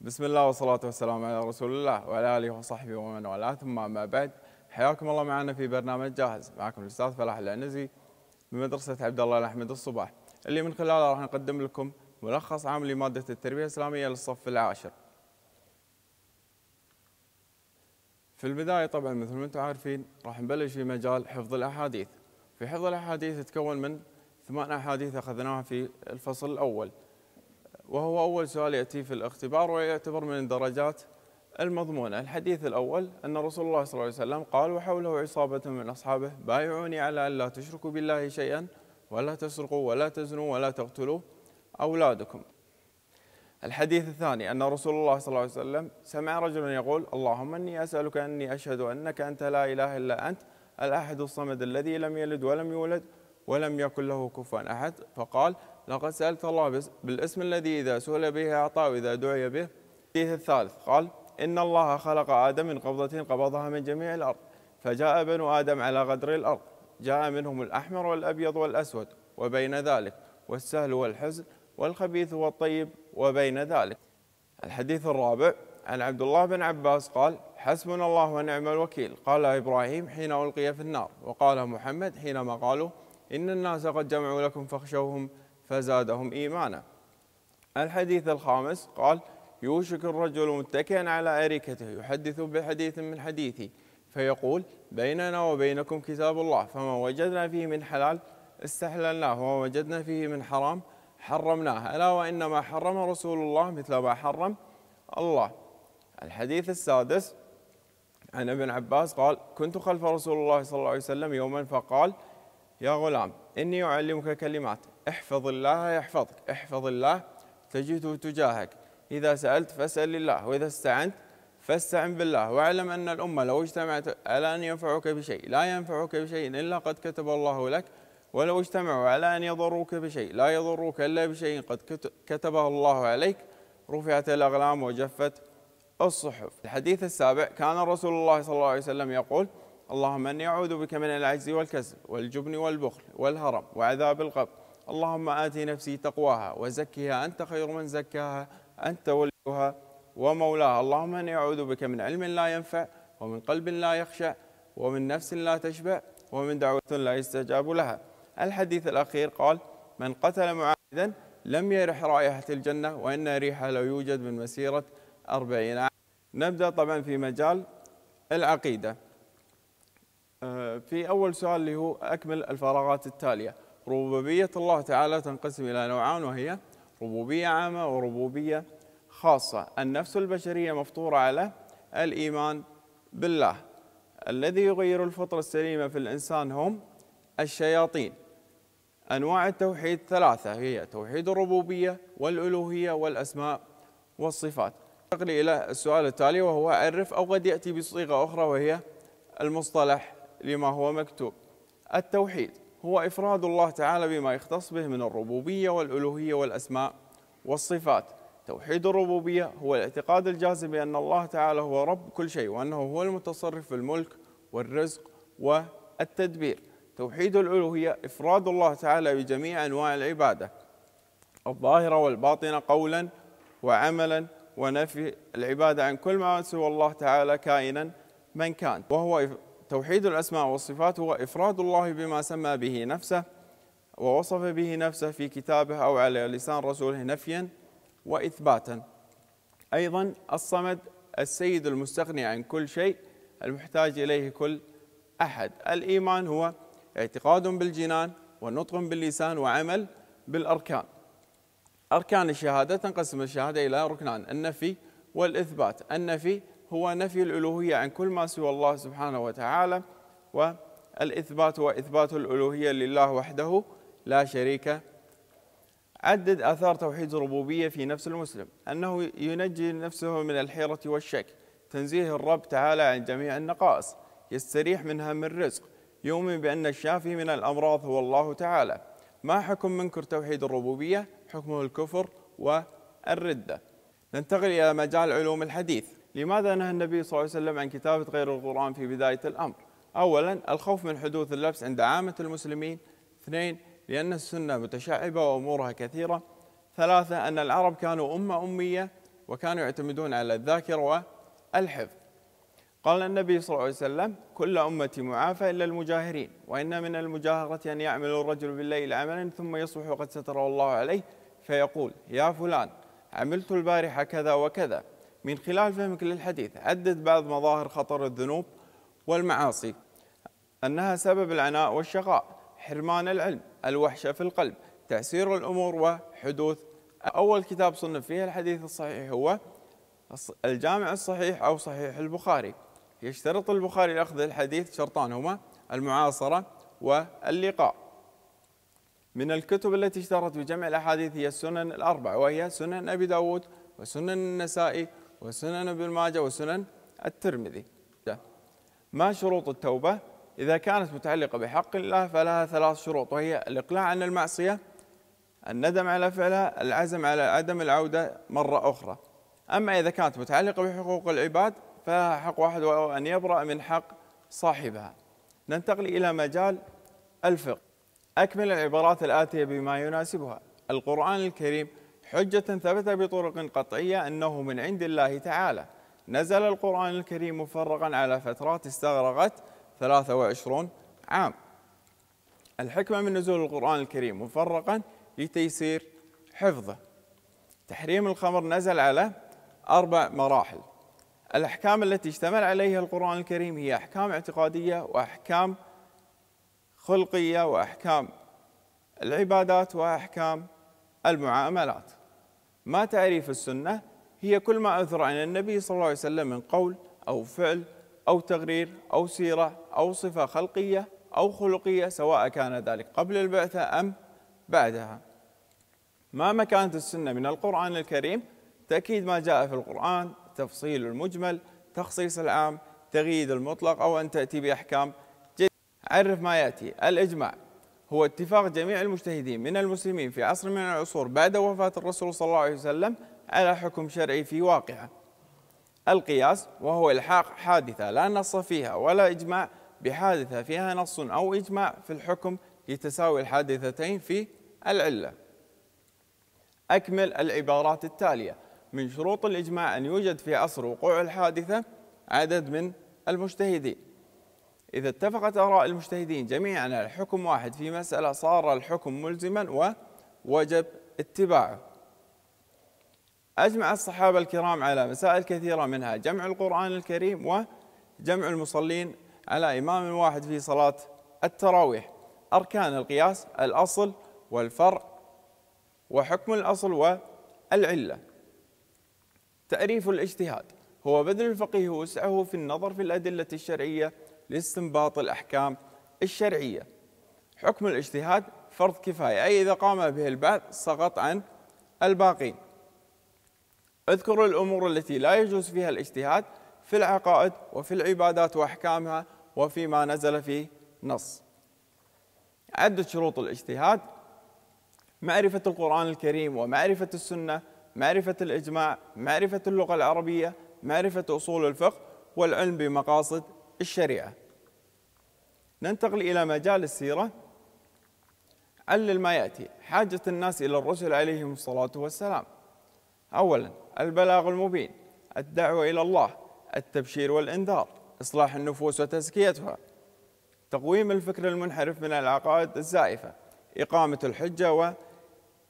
بسم الله والصلاة والسلام على رسول الله وعلى آله وصحبه ومن والاه ثم أما بعد حياكم الله معنا في برنامج جاهز معكم الأستاذ فلاح العنزي من مدرسة عبد الله الأحمد الصباح اللي من خلاله راح نقدم لكم ملخص عام لمادة التربية الإسلامية للصف العاشر في البداية طبعا مثل ما انتم عارفين راح نبلش في مجال حفظ الأحاديث في حفظ الأحاديث تتكون من ثمان أحاديث أخذناها في الفصل الأول وهو أول سؤال يأتي في الاختبار ويعتبر من الدرجات المضمونة الحديث الأول أن رسول الله صلى الله عليه وسلم قال وحوله عصابة من أصحابه بايعوني على أن لا تشركوا بالله شيئا ولا تسرقوا ولا تزنوا ولا تقتلوا أولادكم الحديث الثاني أن رسول الله صلى الله عليه وسلم سمع رجلا يقول اللهم أني أسألك أني أشهد أنك أنت لا إله إلا أنت الأحد الصمد الذي لم يلد ولم يولد ولم يكن له كفوا أحد فقال لقد سألت الله بالاسم الذي إذا سئل به أعطى وإذا دعي به الحديث الثالث قال إن الله خلق آدم من قبضة قبضها من جميع الأرض فجاء بنو آدم على قدر الأرض جاء منهم الأحمر والأبيض والأسود وبين ذلك والسهل والحزن والخبيث والطيب وبين ذلك الحديث الرابع عن عبد الله بن عباس قال حسبنا الله ونعم الوكيل قال إبراهيم حين ألقي في النار وقال محمد حينما قالوا إن الناس قد جمعوا لكم فاخشوهم فزادهم إيمانا الحديث الخامس قال يوشك الرجل متكئا على أريكته يحدث بحديث من حديثي فيقول بيننا وبينكم كتاب الله فما وجدنا فيه من حلال استحللناه وما وجدنا فيه من حرام حرمناه ألا وإنما حرم رسول الله مثل ما حرم الله الحديث السادس عن ابن عباس قال كنت خلف رسول الله صلى الله عليه وسلم يوما فقال يا غلام إني أعلمك كلمات احفظ الله يحفظك احفظ الله تجده تجاهك إذا سألت فاسأل الله وإذا استعنت فاستعن بالله واعلم أن الأمة لو اجتمعت على أن ينفعوك بشيء لا ينفعك بشيء إلا قد كتب الله لك ولو اجتمعوا على أن يضروك بشيء لا يضروك إلا بشيء قد كتبه الله عليك رفعت الأقلام وجفت الصحف الحديث السابع كان رسول الله صلى الله عليه وسلم يقول اللهم أني أعوذ بك من العجز والكسل والجبن والبخل والهرم وعذاب القبر اللهم آت نفسي تقواها وزكها أنت خير من زكاها أنت وليها ومولاها اللهم إني أعوذ بك من علم لا ينفع ومن قلب لا يخشع ومن نفس لا تشبع ومن دعوة لا يستجاب لها الحديث الأخير قال من قتل معاهدا لم يرح رائحة الجنة وإن ريحة لو يوجد من مسيرة أربعين عام نبدأ طبعا في مجال العقيدة آه، في أول سؤال اللي هو أكمل الفراغات التالية ربوبية الله تعالى تنقسم إلى نوعان وهي ربوبية عامة وربوبية خاصة النفس البشرية مفطورة على الإيمان بالله الذي يغير الفطرة السليمة في الإنسان هم الشياطين أنواع التوحيد ثلاثة هي توحيد الربوبية والألوهية والأسماء والصفات ننتقل إلى السؤال التالي وهو عرف أو قد يأتي بصيغة أخرى وهي المصطلح لما هو مكتوب التوحيد هو إفراد الله تعالى بما يختص به من الربوبية والألوهية والأسماء والصفات توحيد الربوبية هو الاعتقاد الجازم بأن الله تعالى هو رب كل شيء وأنه هو المتصرف في الملك والرزق والتدبير توحيد الألوهية إفراد الله تعالى بجميع أنواع العبادة الظاهرة والباطنة قولا وعملا ونفي العبادة عن كل ما سوى الله تعالى كائنا من كان وهو توحيد الأسماء والصفات هو إفراد الله بما سمى به نفسه ووصف به نفسه في كتابه أو على لسان رسوله نفيا وإثباتا أيضا الصمد السيد المستغني عن كل شيء المحتاج إليه كل أحد الإيمان هو اعتقاد بالجنان ونطق باللسان وعمل بالأركان أركان الشهادة تنقسم الشهادة إلى ركنان النفي والإثبات النفي هو نفي الألوهية عن كل ما سوى الله سبحانه وتعالى والإثبات وإثبات الألوهية لله وحده لا شريك عدد آثار توحيد الربوبية في نفس المسلم أنه ينجي نفسه من الحيرة والشك تنزيه الرب تعالى عن جميع النقائص يستريح من هم الرزق يؤمن بأن الشافي من الأمراض هو الله تعالى ما حكم منكر توحيد الربوبية حكمه الكفر والردة ننتقل إلى مجال علوم الحديث لماذا نهى النبي صلى الله عليه وسلم عن كتابة غير القرآن في بداية الأمر أولا الخوف من حدوث اللبس عند عامة المسلمين اثنين لأن السنة متشعبة وأمورها كثيرة ثلاثة أن العرب كانوا أمة أمية وكانوا يعتمدون على الذاكرة والحفظ قال النبي صلى الله عليه وسلم كل أمتي معافى إلا المجاهرين وإن من المجاهرة أن يعمل الرجل بالليل عملا ثم يصبح وقد ستره الله عليه فيقول يا فلان عملت البارحة كذا وكذا من خلال فهمك للحديث عدد بعض مظاهر خطر الذنوب والمعاصي أنها سبب العناء والشقاء حرمان العلم الوحشة في القلب تأسير الأمور وحدوث أول كتاب صنف فيه الحديث الصحيح هو الجامع الصحيح أو صحيح البخاري يشترط البخاري لأخذ الحديث شرطان هما المعاصرة واللقاء من الكتب التي اشترت بجمع الأحاديث هي السنن الأربع وهي سنن أبي داود وسنن النسائي وسنن ابن ماجه وسنن الترمذي ما شروط التوبة إذا كانت متعلقة بحق الله فلها ثلاث شروط وهي الإقلاع عن المعصية الندم على فعلها العزم على عدم العودة مرة أخرى أما إذا كانت متعلقة بحقوق العباد فحق واحد وهو أن يبرأ من حق صاحبها ننتقل إلى مجال الفقه أكمل العبارات الآتية بما يناسبها القرآن الكريم حجة ثبت بطرق قطعية أنه من عند الله تعالى نزل القرآن الكريم مفرغا على فترات استغرقت 23 عام الحكمة من نزول القرآن الكريم مفرقا لتيسير حفظه تحريم الخمر نزل على أربع مراحل الأحكام التي اشتمل عليها القرآن الكريم هي أحكام اعتقادية وأحكام خلقية وأحكام العبادات وأحكام المعاملات ما تعريف السنة هي كل ما أثر عن النبي صلى الله عليه وسلم من قول أو فعل أو تقرير أو سيرة أو صفة خلقية أو خلقية سواء كان ذلك قبل البعثة أم بعدها ما مكانة السنة من القرآن الكريم تأكيد ما جاء في القرآن تفصيل المجمل تخصيص العام تغييد المطلق أو أن تأتي بأحكام جديدة عرف ما يأتي الإجماع هو اتفاق جميع المجتهدين من المسلمين في عصر من العصور بعد وفاة الرسول صلى الله عليه وسلم على حكم شرعي في واقعه القياس وهو الحاق حادثة لا نص فيها ولا إجماع بحادثة فيها نص أو إجماع في الحكم لتساوي الحادثتين في العلة أكمل العبارات التالية من شروط الإجماع أن يوجد في عصر وقوع الحادثة عدد من المجتهدين إذا اتفقت آراء المجتهدين جميعا على حكم واحد في مسألة صار الحكم ملزما ووجب اتباعه أجمع الصحابة الكرام على مسائل كثيرة منها جمع القرآن الكريم وجمع المصلين على إمام واحد في صلاة التراويح أركان القياس الأصل والفرع وحكم الأصل والعلة تعريف الاجتهاد هو بذل الفقيه وسعه في النظر في الأدلة الشرعية لاستنباط الأحكام الشرعية حكم الاجتهاد فرض كفاية أي إذا قام به البعض سقط عن الباقين اذكر الأمور التي لا يجوز فيها الاجتهاد في العقائد وفي العبادات وأحكامها وفيما نزل فيه نص عدة شروط الاجتهاد معرفة القرآن الكريم ومعرفة السنة معرفة الإجماع معرفة اللغة العربية معرفة أصول الفقه والعلم بمقاصد الشريعة ننتقل إلى مجال السيرة علل ما يأتي حاجة الناس إلى الرسل عليهم الصلاة والسلام أولا البلاغ المبين الدعوة إلى الله التبشير والإنذار إصلاح النفوس وتزكيتها تقويم الفكر المنحرف من العقائد الزائفة إقامة الحجة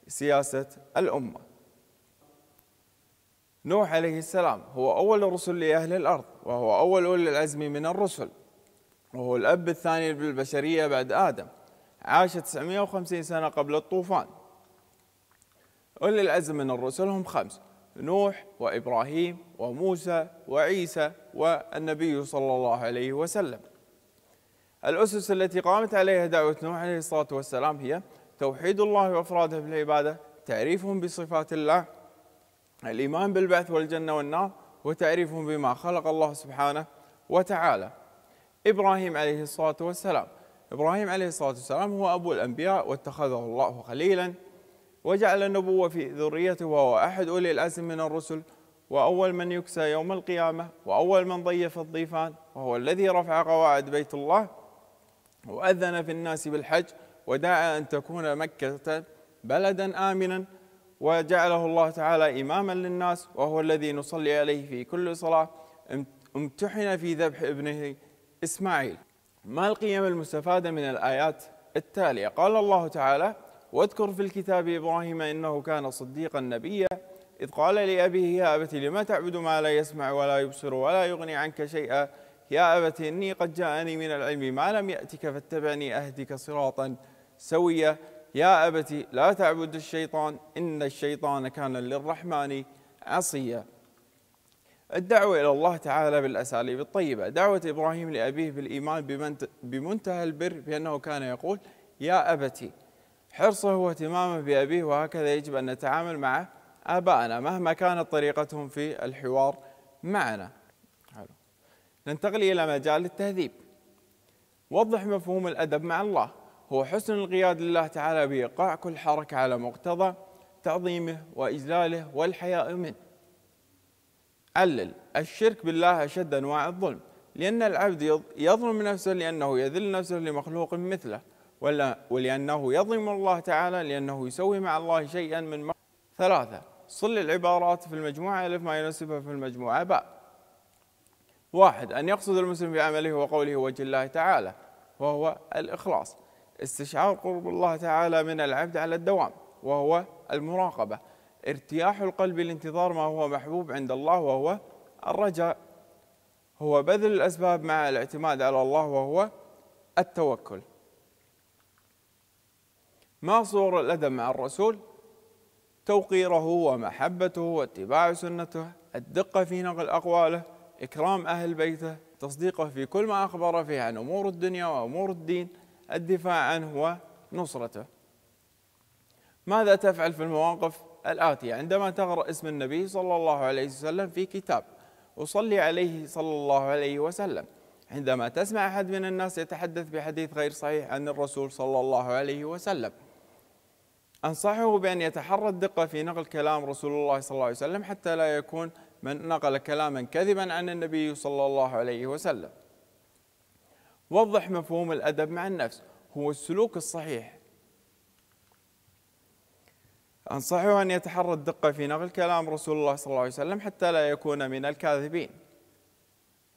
وسياسة الأمة نوح عليه السلام هو أول الرسل لأهل الأرض وهو أول أولي العزم من الرسل وهو الأب الثاني للبشرية بعد آدم عاش 950 سنة قبل الطوفان أولي العزم من الرسل هم خمس نوح وإبراهيم وموسى وعيسى والنبي صلى الله عليه وسلم الأسس التي قامت عليها دعوة نوح عليه الصلاة والسلام هي توحيد الله وأفراده بالعبادة تعريفهم بصفات الله الإيمان بالبعث والجنة والنار وتعريفهم بما خلق الله سبحانه وتعالى إبراهيم عليه الصلاة والسلام إبراهيم عليه الصلاة والسلام هو أبو الأنبياء واتخذه الله خليلا وجعل النبوة في ذريته وهو أحد أولي الأزم من الرسل وأول من يكسى يوم القيامة وأول من ضيف الضيفان وهو الذي رفع قواعد بيت الله وأذن في الناس بالحج ودعا أن تكون مكة بلدا آمنا وجعله الله تعالى إماما للناس وهو الذي نصلي عليه في كل صلاة امتحن في ذبح ابنه إسماعيل ما القيم المستفادة من الآيات التالية قال الله تعالى واذكر في الكتاب إبراهيم إنه كان صديقا نبيا إذ قال لأبيه يا أبت لما تعبد ما لا يسمع ولا يبصر ولا يغني عنك شيئا يا أبت إني قد جاءني من العلم ما لم يأتك فاتبعني أهدك صراطا سويا يا أبت لا تعبد الشيطان إن الشيطان كان للرحمن عصيا الدعوة إلى الله تعالى بالأساليب الطيبة دعوة إبراهيم لأبيه بالإيمان بمنتهى البر بأنه كان يقول يا أبتي حرصه واهتمامه بأبيه وهكذا يجب أن نتعامل مع آبائنا مهما كانت طريقتهم في الحوار معنا حلو. ننتقل إلى مجال التهذيب وضح مفهوم الأدب مع الله هو حسن القياد لله تعالى بإيقاع كل حركة على مقتضى تعظيمه وإجلاله والحياء منه علل الشرك بالله أشد أنواع الظلم لأن العبد يظلم نفسه لأنه يذل نفسه لمخلوق مثله ولا ولأنه يظلم الله تعالى لأنه يسوي مع الله شيئا من مخلوق ثلاثة صل العبارات في المجموعة ألف ما ينسبها في المجموعة باء واحد أن يقصد المسلم في عمله وقوله وجه الله تعالى وهو الإخلاص استشعار قرب الله تعالى من العبد على الدوام وهو المراقبة ارتياح القلب لانتظار ما هو محبوب عند الله وهو الرجاء هو بذل الأسباب مع الاعتماد على الله وهو التوكل ما صور الأدب مع الرسول توقيره ومحبته واتباع سنته الدقة في نقل أقواله إكرام أهل بيته تصديقه في كل ما أخبر فيه عن أمور الدنيا وأمور الدين الدفاع عنه ونصرته ماذا تفعل في المواقف الآتية عندما تقرأ اسم النبي صلى الله عليه وسلم في كتاب وصلي عليه صلى الله عليه وسلم عندما تسمع أحد من الناس يتحدث بحديث غير صحيح عن الرسول صلى الله عليه وسلم أنصحه بأن يتحرى الدقة في نقل كلام رسول الله صلى الله عليه وسلم حتى لا يكون من نقل كلاما كذبا عن النبي صلى الله عليه وسلم وضح مفهوم الأدب مع النفس هو السلوك الصحيح أنصحه أن يتحرى الدقة في نقل كلام رسول الله صلى الله عليه وسلم حتى لا يكون من الكاذبين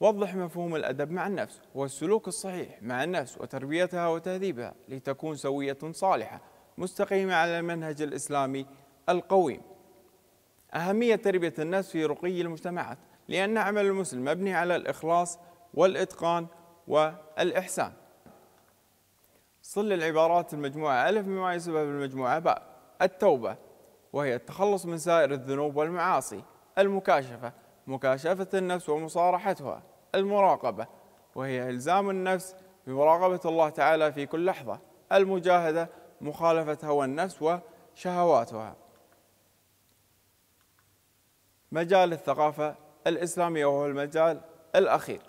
وضح مفهوم الأدب مع النفس والسلوك الصحيح مع النفس وتربيتها وتهذيبها لتكون سوية صالحة مستقيمة على المنهج الإسلامي القويم أهمية تربية النفس في رقي المجتمعات لأن عمل المسلم مبني على الإخلاص والإتقان والإحسان صل العبارات المجموعة ألف مما يسبب المجموعة باء التوبة وهي التخلص من سائر الذنوب والمعاصي المكاشفة مكاشفة النفس ومصارحتها المراقبة وهي إلزام النفس بمراقبة الله تعالى في كل لحظة المجاهدة مخالفة هوى النفس وشهواتها مجال الثقافة الإسلامية وهو المجال الأخير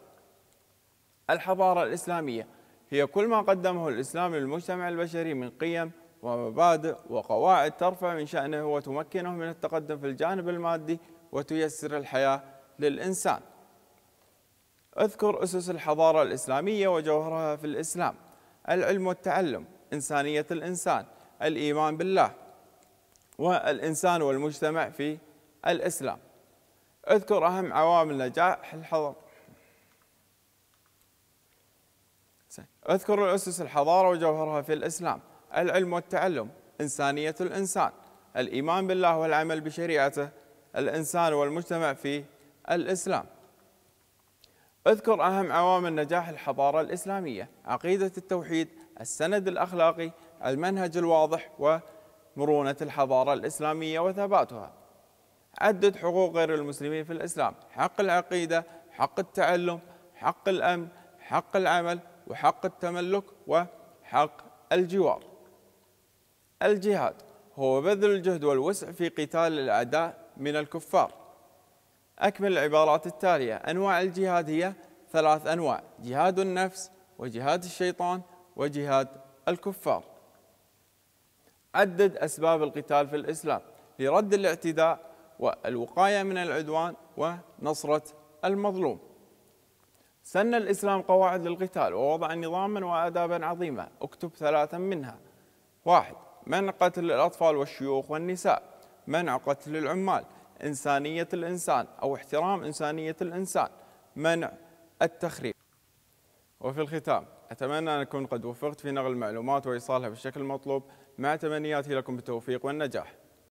الحضارة الإسلامية هي كل ما قدمه الإسلام للمجتمع البشري من قيم ومبادئ وقواعد ترفع من شأنه وتمكنه من التقدم في الجانب المادي وتيسر الحياة للإنسان اذكر أسس الحضارة الإسلامية وجوهرها في الإسلام العلم والتعلم إنسانية الإنسان الإيمان بالله والإنسان والمجتمع في الإسلام اذكر أهم عوامل نجاح الحضارة اذكر الأسس الحضارة وجوهرها في الإسلام العلم والتعلم إنسانية الإنسان الإيمان بالله والعمل بشريعته الإنسان والمجتمع في الإسلام اذكر أهم عوامل نجاح الحضارة الإسلامية عقيدة التوحيد السند الأخلاقي المنهج الواضح ومرونة الحضارة الإسلامية وثباتها عدد حقوق غير المسلمين في الإسلام حق العقيدة حق التعلم حق الأمن حق العمل وحق التملك وحق الجوار الجهاد هو بذل الجهد والوسع في قتال الأعداء من الكفار أكمل العبارات التالية أنواع الجهاد هي ثلاث أنواع جهاد النفس وجهاد الشيطان وجهاد الكفار عدد أسباب القتال في الإسلام لرد الاعتداء والوقاية من العدوان ونصرة المظلوم سن الإسلام قواعد للقتال ووضع نظاما وآدابا عظيمة اكتب ثلاثا منها واحد منع قتل الأطفال والشيوخ والنساء منع قتل العمال إنسانية الإنسان أو احترام إنسانية الإنسان منع التخريب وفي الختام أتمنى أن أكون قد وفقت في نقل المعلومات وإيصالها بالشكل المطلوب مع تمنياتي لكم بالتوفيق والنجاح